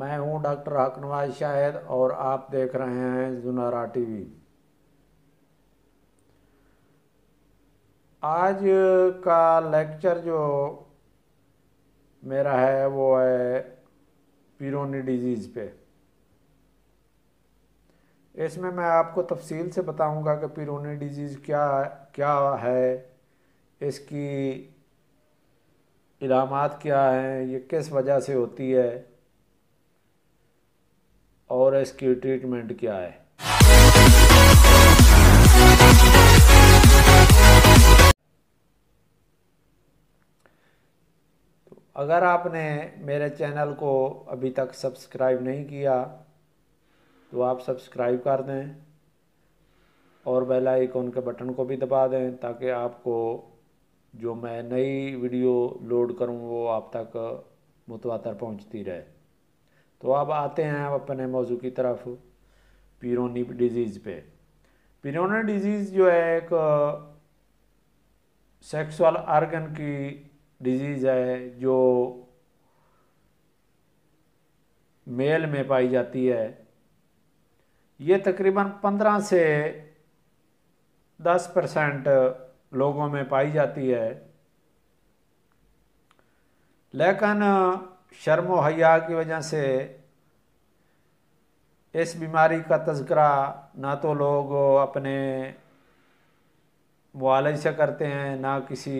मैं हूं डॉक्टर हकनवाज शाहिद और आप देख रहे हैं जुनारा टीवी आज का लेक्चर जो मेरा है वो है पिरोनी डिजीज़ पे इसमें मैं आपको तफसील से बताऊंगा कि पिरोनी डिजीज़ क्या क्या है इसकी इलामत क्या हैं ये किस वजह से होती है और इसकी ट्रीटमेंट क्या है तो अगर आपने मेरे चैनल को अभी तक सब्सक्राइब नहीं किया तो आप सब्सक्राइब कर दें और बेल आइकॉन के बटन को भी दबा दें ताकि आपको जो मैं नई वीडियो लोड करूं वो आप तक मुतवातर पहुंचती रहे तो अब आते हैं अब अपने मौजू की तरफ पीरोनी डिजीज़ पे पीरोनी डिजीज़ जो है एक सेक्सुअल आर्गन की डिजीज़ है जो मेल में पाई जाती है ये तकरीबन पंद्रह से दस परसेंट लोगों में पाई जाती है लेकिन शर्म हया की वजह से इस बीमारी का तस्करा ना तो लोग अपने वालज से करते हैं ना किसी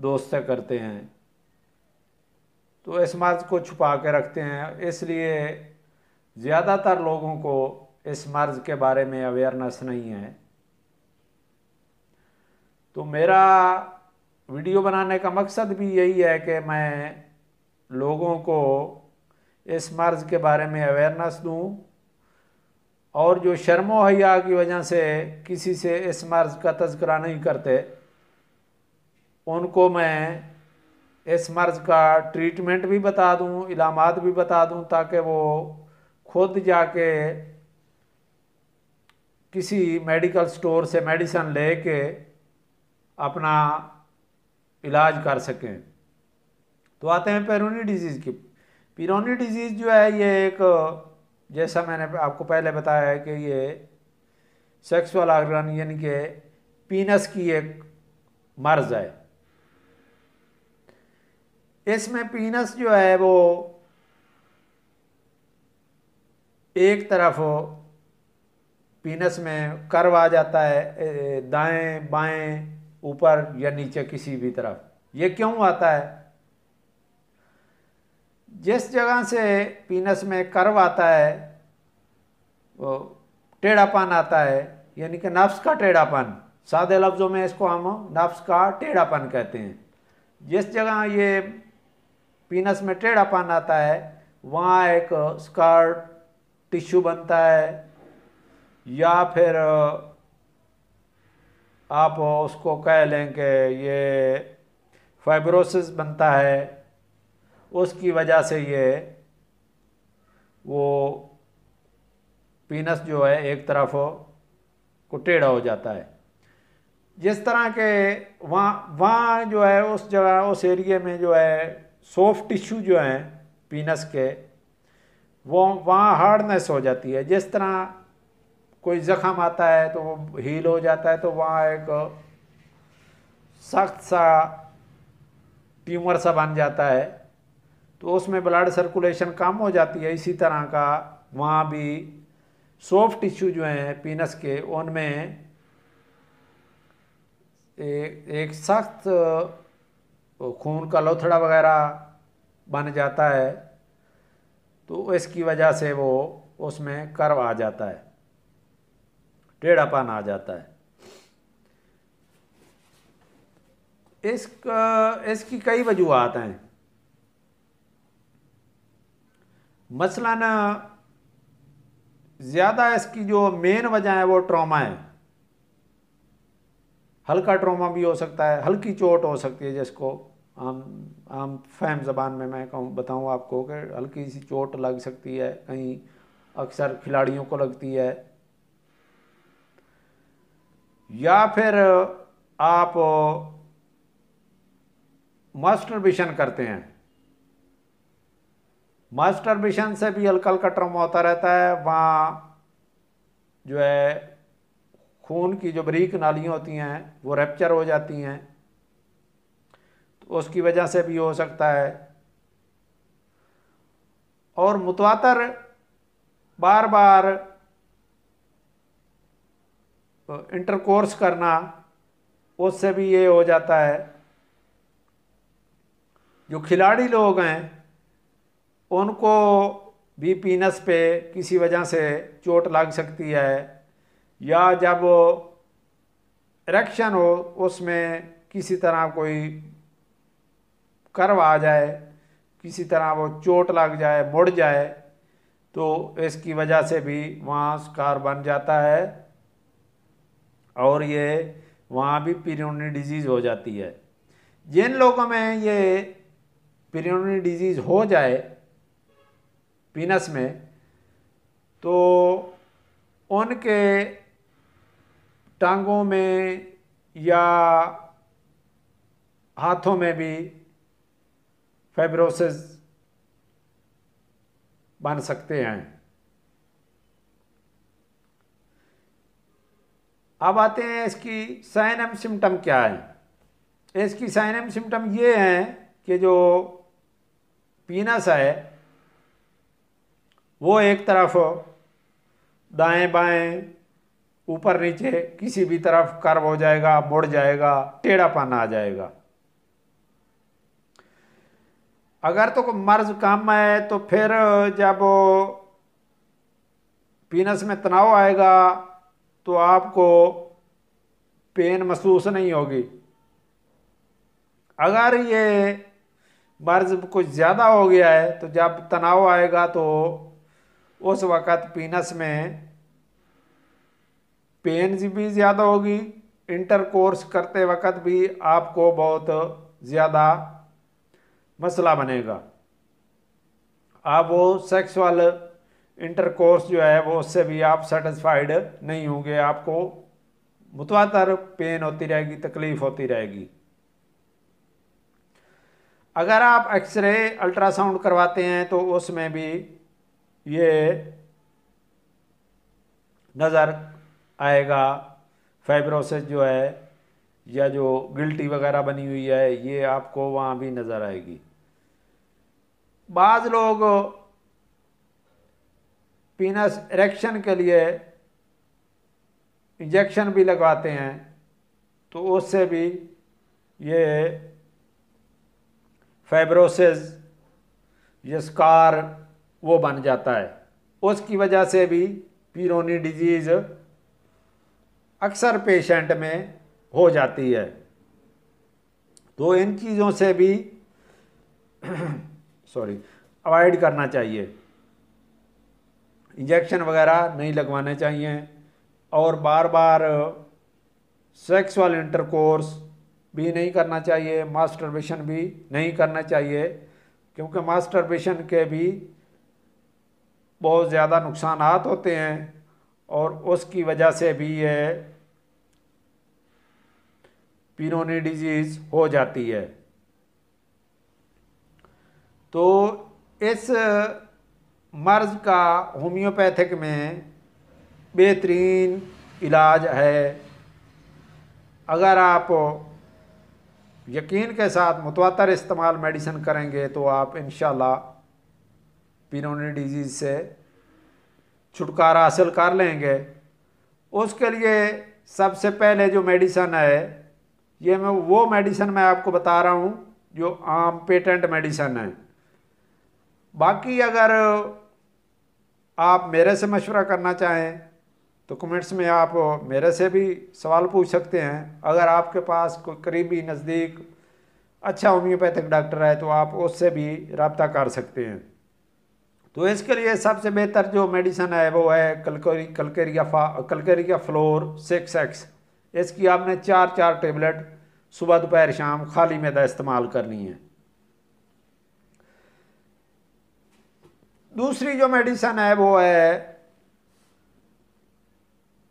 दोस्त से करते हैं तो इस मर्ज़ को छुपा के रखते हैं इसलिए ज़्यादातर लोगों को इस मर्ज़ के बारे में अवेयरनेस नहीं है तो मेरा वीडियो बनाने का मकसद भी यही है कि मैं लोगों को इस मर्ज़ के बारे में अवेयरनेस दूं और जो शर्मो हया की वजह से किसी से इस मर्ज़ का तस्करा नहीं करते उनको मैं इस मर्ज़ का ट्रीटमेंट भी बता दूं इलामत भी बता दूं ताकि वो खुद जाके किसी मेडिकल स्टोर से मेडिसन ले के अपना इलाज कर सकें तो आते हैं पैरोनी डिजीज़ की पिरोनी डिजीज़ जो है ये एक जैसा मैंने आपको पहले बताया है कि ये सेक्सुअल ऑर्गन यानी कि पीनस की एक मर्ज़ है इसमें पीनस जो है वो एक तरफ पीनस में कर्व आ जाता है दाएं बाएं ऊपर या नीचे किसी भी तरफ ये क्यों आता है जिस जगह से पीनस में कर्व आता है वो टेढ़ापन आता है यानी कि नफ्स का टेढ़ापन सादे लफ्ज़ों में इसको हम नफ्स का टेढ़ापन कहते हैं जिस जगह ये पीनस में टेढ़ापन आता है वहाँ एक स्कर्ट टिश्यू बनता है या फिर आप उसको कह लें कि ये फाइब्रोसिस बनता है उसकी वजह से ये वो पीनस जो है एक तरफ को टेढ़ा हो जाता है जिस तरह के वहाँ वहाँ जो है उस जगह उस एरिए में जो है सॉफ्ट टिश्यू जो हैं पीनस के वो वहाँ हार्डनेस हो जाती है जिस तरह कोई ज़ख़म आता है तो वो हील हो जाता है तो वहाँ एक सख्त सा ट्यूमर सा बन जाता है तो उसमें ब्लड सर्कुलेशन कम हो जाती है इसी तरह का वहाँ भी सॉफ्ट टिश्यू जो हैं पीनस के उनमें एक, एक सख्त खून का लोथड़ा वगैरह बन जाता है तो इसकी वजह से वो उसमें कर्व आ जाता है टेढ़ापन आ जाता है इसका इसकी कई वजूहत हैं मसलन ज़्यादा इसकी जो मेन वजह है वो ट्रॉमा है हल्का ट्रॉमा भी हो सकता है हल्की चोट हो सकती है जिसको आम आम फैम ज़बान में मैं कहूँ बताऊँ आपको कि हल्की सी चोट लग सकती है कहीं अक्सर खिलाड़ियों को लगती है या फिर आप मास्टरबिशन करते हैं मास्टरबिशन से भी अलकल का ट्रम होता रहता है वहाँ जो है खून की जो बरीक नालियाँ होती हैं वो रैप्चर हो जाती हैं तो उसकी वजह से भी हो सकता है और मुतवातर बार बार तो इंटरकोर्स करना उससे भी ये हो जाता है जो खिलाड़ी लोग हैं उनको भी पीनस पे किसी वजह से चोट लग सकती है या जब इरेक्शन हो उसमें किसी तरह कोई कर्व आ जाए किसी तरह वो चोट लग जाए मुड़ जाए तो इसकी वजह से भी वहाँ स्कार बन जाता है और ये वहाँ भी पीरियोनी डिजीज़ हो जाती है जिन लोगों में ये पीरियोनी डिजीज़ हो जाए पीनस में तो उनके टांगों में या हाथों में भी फाइब्रोसिस बन सकते हैं अब आते हैं इसकी साइन एम सिम्टम क्या है इसकी साइन एम सिम्टम ये हैं कि जो पीनस है वो एक तरफ दाएं बाएं ऊपर नीचे किसी भी तरफ कर्व हो जाएगा मुड़ जाएगा टेढ़ापन आ जाएगा अगर तो मर्ज कम है तो फिर जब पीनस में तनाव आएगा तो आपको पेन महसूस नहीं होगी अगर ये मर्ज कुछ ज़्यादा हो गया है तो जब तनाव आएगा तो उस वक़्त पीनस में पेन भी ज़्यादा होगी इंटर कोर्स करते वक़्त भी आपको बहुत ज़्यादा मसला बनेगा आप वो सेक्सुअल इंटरकोर्स जो है वो उससे भी आप सेटिस्फाइड नहीं होंगे आपको मुतवातर पेन होती रहेगी तकलीफ होती रहेगी अगर आप एक्सरे अल्ट्रासाउंड करवाते हैं तो उसमें भी ये नज़र आएगा फाइब्रोसिस जो है या जो गिल्टी वगैरह बनी हुई है ये आपको वहाँ भी नज़र आएगी बाज़ लोग पीनस इरेक्शन के लिए इंजेक्शन भी लगवाते हैं तो उससे भी ये फाइब्रोसिस ये स्कार वो बन जाता है उसकी वजह से भी पीरोनी डिजीज़ अक्सर पेशेंट में हो जाती है तो इन चीज़ों से भी सॉरी अवॉइड करना चाहिए इंजेक्शन वगैरह नहीं लगवाने चाहिए और बार बार सेक्सुअल इंटरकोर्स भी नहीं करना चाहिए मास्टरबेशन भी नहीं करना चाहिए क्योंकि मास्टरबेशन के भी बहुत ज़्यादा नुकसान होते हैं और उसकी वजह से भी ये पीरोनी डिजीज़ हो जाती है तो इस मर्ज़ का होम्योपैथिक में बेहतरीन इलाज है अगर आप यकीन के साथ मुतवातर इस्तेमाल मेडिसिन करेंगे तो आप इन पीरोनी डिजीज़ से छुटकारा हासिल कर लेंगे उसके लिए सबसे पहले जो मेडिसन है ये मैं वो मेडिसन मैं आपको बता रहा हूँ जो आम पेटेंट मेडिसन है बाकी अगर आप मेरे से मशवरा करना चाहें तो कमेंट्स में आप मेरे से भी सवाल पूछ सकते हैं अगर आपके पास कोई करीबी नज़दीक अच्छा होम्योपैथिक डॉक्टर है तो आप उससे भी रबता कर सकते हैं तो इसके लिए सबसे बेहतर जो मेडिसन है वो है कलकोरी कलकेरिया फा कलकेरिया फ्लोर सिक्स एक्स इसकी आपने चार चार टेबलेट सुबह दोपहर शाम खाली मैदा इस्तेमाल करनी है दूसरी जो मेडिसन है वो है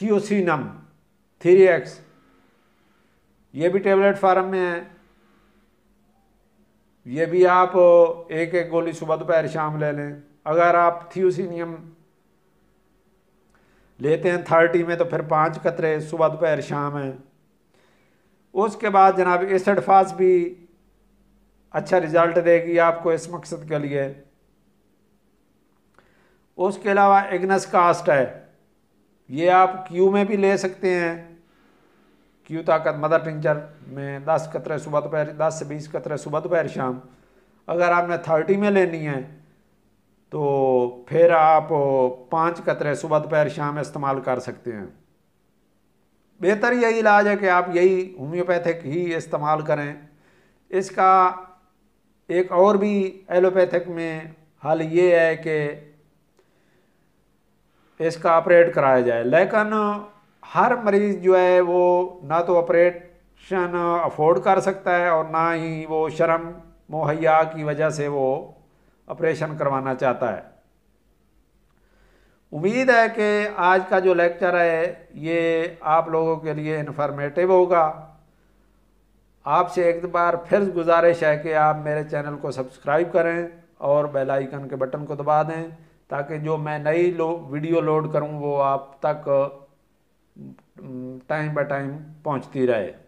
थियोसिनम थ्री एक्स ये भी टेबलेट फार्म में है ये भी आप एक एक गोली सुबह दोपहर शाम ले लें अगर आप थियोसिनियम लेते हैं थर्टी में तो फिर पांच कतरे सुबह दोपहर शाम है उसके बाद जनाब एसड फास भी अच्छा रिजल्ट देगी आपको इस मकसद के लिए उसके अलावा इग्नस कास्ट है ये आप क्यू में भी ले सकते हैं क्यू ताकत मदर टिंचर में दस कतरे सुबह दोपहर दस से बीस कतरे सुबह दोपहर शाम अगर आपने थर्टी में लेनी है तो फिर आप पाँच कतरे सुबह दोपहर शाम इस्तेमाल कर सकते हैं बेहतर यही इलाज है कि आप यही होम्योपैथिक ही इस्तेमाल करें इसका एक और भी एलोपैथिक में हल ये है कि इसका ऑपरेट कराया जाए लेकिन हर मरीज़ जो है वो ना तो ऑपरेशन अफोर्ड कर सकता है और ना ही वो शर्म मुहैया की वजह से वो ऑपरेशन करवाना चाहता है उम्मीद है कि आज का जो लेक्चर है ये आप लोगों के लिए इन्फॉर्मेटिव होगा आपसे एक बार फिर गुजारिश है कि आप मेरे चैनल को सब्सक्राइब करें और बेल आइकन के बटन को दबा दें ताकि जो मैं नई लो वीडियो लोड करूं वो आप तक टाइम बाय टाइम पहुंचती रहे